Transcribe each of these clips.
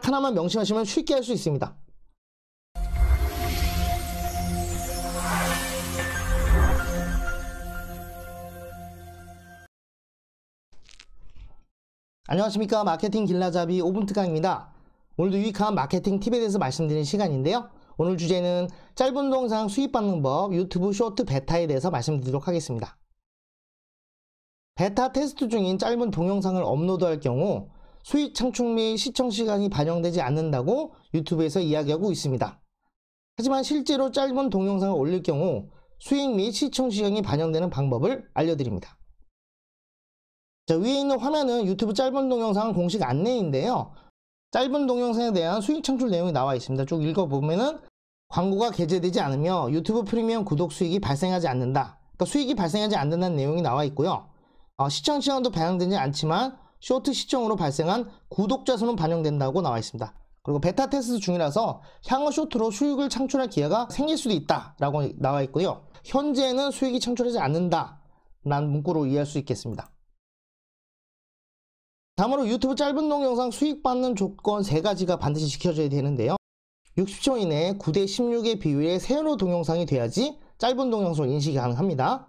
딱 하나만 명심하시면 쉽게 할 수 있습니다. 안녕하십니까 마케팅 길라잡이 오분특강입니다. 오늘도 유익한 마케팅 팁에 대해서 말씀드리는 시간인데요. 오늘 주제는 짧은 동상 수입받는 법 유튜브 쇼트 베타에 대해서 말씀드리도록 하겠습니다. 베타 테스트 중인 짧은 동영상을 업로드할 경우 수익 창출 및 시청 시간이 반영되지 않는다고 유튜브에서 이야기하고 있습니다. 하지만 실제로 짧은 동영상을 올릴 경우 수익 및 시청 시간이 반영되는 방법을 알려드립니다. 자, 위에 있는 화면은 유튜브 짧은 동영상 공식 안내인데요. 짧은 동영상에 대한 수익 창출 내용이 나와 있습니다. 쭉 읽어보면은 광고가 게재되지 않으며 유튜브 프리미엄 구독 수익이 발생하지 않는다. 그러니까 수익이 발생하지 않는다는 내용이 나와 있고요. 어, 시청 시간도 반영되지 않지만 쇼트 시청으로 발생한 구독자 수는 반영된다고 나와 있습니다. 그리고 베타 테스트 중이라서 향후 쇼트로 수익을 창출할 기회가 생길 수도 있다라고 나와 있고요. 현재는 수익이 창출되지 않는다 라는 문구로 이해할 수 있겠습니다. 다음으로 유튜브 짧은 동영상 수익 받는 조건 세 가지가 반드시 지켜져야 되는데요. 60초 이내에 9대 16의 비율의 세로 동영상이 돼야지 짧은 동영상 인식이 가능합니다.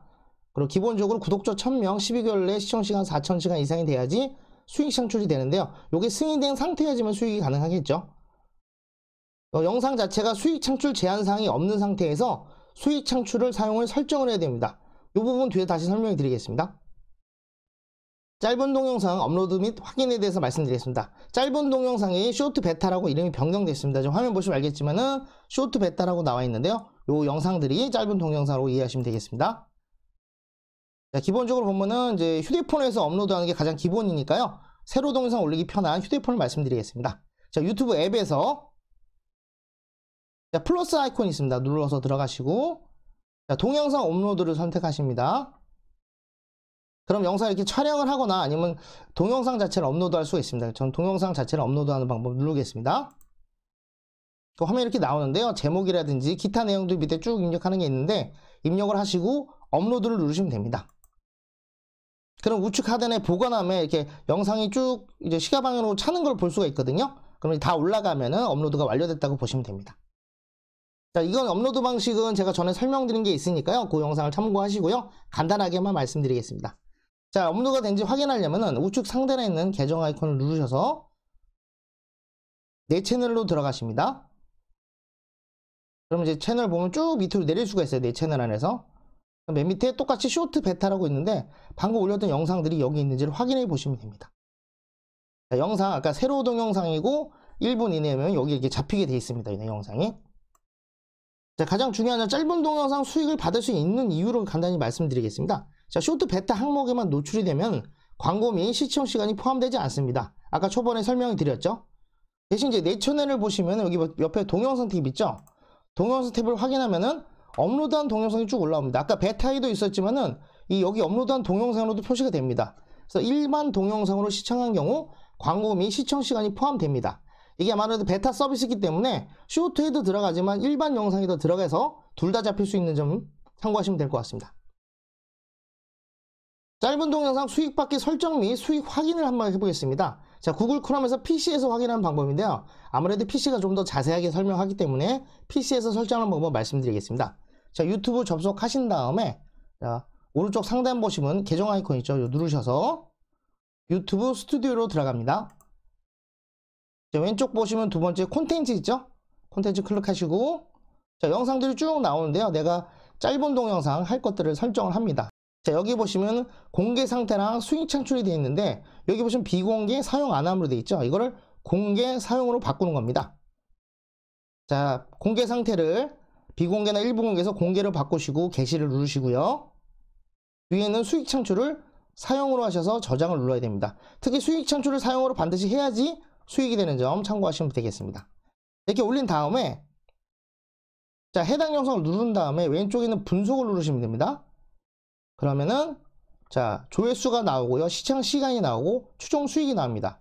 그리고 기본적으로 구독자 1000명 12개월 내 시청시간 4000시간 이상이 돼야지 수익 창출이 되는데요. 이게 승인된 상태여지만 수익이 가능하겠죠. 어, 영상 자체가 수익 창출 제한사항이 없는 상태에서 수익 창출을 사용을 설정을 해야 됩니다. 이 부분 뒤에 다시 설명해 드리겠습니다. 짧은 동영상 업로드 및 확인에 대해서 말씀드리겠습니다. 짧은 동영상이 쇼트 베타라고 이름이 변경됐습니다. 지금 화면 보시면 알겠지만은 쇼트 베타라고 나와 있는데요. 이 영상들이 짧은 동영상으로 이해하시면 되겠습니다. 자, 기본적으로 보면은 이제 휴대폰에서 업로드하는 게 가장 기본이니까요. 새로 동영상 올리기 편한 휴대폰을 말씀드리겠습니다. 자, 유튜브 앱에서 자, 플러스 아이콘이 있습니다. 눌러서 들어가시고 자, 동영상 업로드를 선택하십니다. 그럼 영상 이렇게 촬영을 하거나 아니면 동영상 자체를 업로드할 수가 있습니다. 전 동영상 자체를 업로드하는 방법 누르겠습니다. 그 화면이 렇게 나오는데요. 제목이라든지 기타 내용들 밑에 쭉 입력하는 게 있는데 입력을 하시고 업로드를 누르시면 됩니다. 그럼 우측 하단에 보관함에 이렇게 영상이 쭉 이제 시가 방향으로 차는 걸 볼 수가 있거든요. 그럼 다 올라가면은 업로드가 완료됐다고 보시면 됩니다. 자, 이건 업로드 방식은 제가 전에 설명드린 게 있으니까요. 그 영상을 참고하시고요. 간단하게만 말씀드리겠습니다. 자, 업로드가 된지 확인하려면은 우측 상단에 있는 계정 아이콘을 누르셔서 내 채널로 들어가십니다. 그럼 이제 채널 보면 쭉 밑으로 내릴 수가 있어요. 내 채널 안에서. 그러니까 맨 밑에 똑같이 쇼트 베타라고 있는데 방금 올렸던 영상들이 여기 있는지를 확인해 보시면 됩니다. 자, 영상 아까 새로 동영상이고 1분 이내면 여기 이렇게 잡히게 돼 있습니다. 이 영상이. 자, 가장 중요한 짧은 동영상 수익을 받을 수 있는 이유를 간단히 말씀드리겠습니다. 자, 쇼트 베타 항목에만 노출이 되면 광고 및 시청 시간이 포함되지 않습니다. 아까 초반에 설명을 드렸죠. 대신 이제 내 채널을 보시면 여기 옆에 동영상 팁 있죠. 동영상 탭을 확인하면은 업로드한 동영상이 쭉 올라옵니다. 아까 베타에도 있었지만은 이 여기 업로드한 동영상으로도 표시가 됩니다. 그래서 일반 동영상으로 시청한 경우 광고 및 시청 시간이 포함됩니다. 이게 아무래도 베타 서비스이기 때문에 쇼트에도 들어가지만 일반 영상에도 들어가서 둘 다 잡힐 수 있는 점 참고하시면 될 것 같습니다. 짧은 동영상 수익 받기 설정 및 수익 확인을 한번 해보겠습니다. 자, 구글 크롬에서 PC에서 확인하는 방법인데요. 아무래도 PC가 좀 더 자세하게 설명하기 때문에 PC에서 설정하는 방법 말씀드리겠습니다. 자, 유튜브 접속하신 다음에 자, 오른쪽 상단 보시면 계정 아이콘 있죠? 누르셔서 유튜브 스튜디오로 들어갑니다. 자, 왼쪽 보시면 두 번째 콘텐츠 있죠? 콘텐츠 클릭하시고 자, 영상들이 쭉 나오는데요. 내가 짧은 동영상 할 것들을 설정을 합니다. 자, 여기 보시면 공개 상태랑 수익 창출이 되어 있는데 여기 보시면 비공개 사용 안 함으로 되어 있죠. 이거를 공개 사용으로 바꾸는 겁니다. 자, 공개 상태를 비공개나 일부 공개에서 공개를 바꾸시고 게시를 누르시고요. 위에는 수익 창출을 사용으로 하셔서 저장을 눌러야 됩니다. 특히 수익 창출을 사용으로 반드시 해야지 수익이 되는 점 참고하시면 되겠습니다. 이렇게 올린 다음에 자 해당 영상을 누른 다음에 왼쪽에 있는 분석을 누르시면 됩니다. 그러면은 자 조회수가 나오고요. 시청 시간이 나오고 추정 수익이 나옵니다.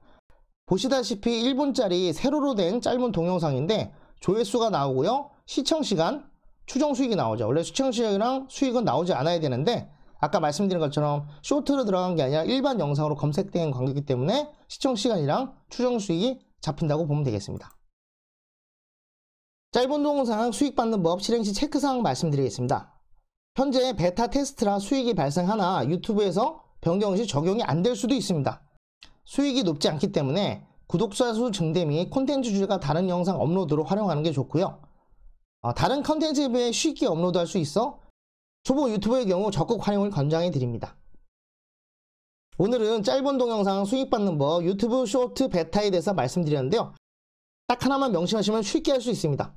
보시다시피 1분짜리 세로로 된 짧은 동영상인데 조회수가 나오고요. 시청시간, 추정수익이 나오죠. 원래 시청시간이랑 수익은 나오지 않아야 되는데 아까 말씀드린 것처럼 쇼트로 들어간 게 아니라 일반 영상으로 검색된 관계이기 때문에 시청시간이랑 추정수익이 잡힌다고 보면 되겠습니다. 짧은 동영상 수익 받는 법 실행시 체크사항 말씀드리겠습니다. 현재 베타 테스트라 수익이 발생하나 유튜브에서 변경 시 적용이 안 될 수도 있습니다. 수익이 높지 않기 때문에 구독자 수 증대 및 콘텐츠 주제가 다른 영상 업로드로 활용하는 게 좋고요. 아, 다른 컨텐츠에 쉽게 업로드할 수 있어 초보 유튜버의 경우 적극 활용을 권장해 드립니다. 오늘은 짧은 동영상 수익받는 법 유튜브 쇼트 베타에 대해서 말씀드렸는데요. 딱 하나만 명심하시면 쉽게 할 수 있습니다.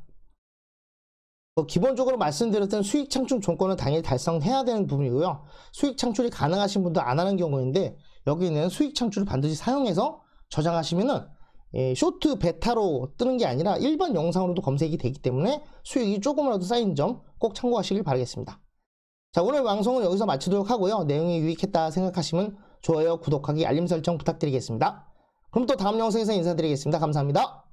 뭐 기본적으로 말씀드렸던 수익 창출 조건은 당연히 달성해야 되는 부분이고요. 수익 창출이 가능하신 분도 안 하는 경우인데 여기는 수익 창출을 반드시 사용해서 저장하시면은 예, 쇼트 베타로 뜨는 게 아니라 일반 영상으로도 검색이 되기 때문에 수익이 조금이라도 쌓인 점 꼭 참고하시길 바라겠습니다. 자 오늘 방송은 여기서 마치도록 하고요. 내용이 유익했다 생각하시면 좋아요, 구독하기, 알림 설정 부탁드리겠습니다. 그럼 또 다음 영상에서 인사드리겠습니다. 감사합니다.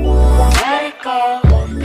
Let it go.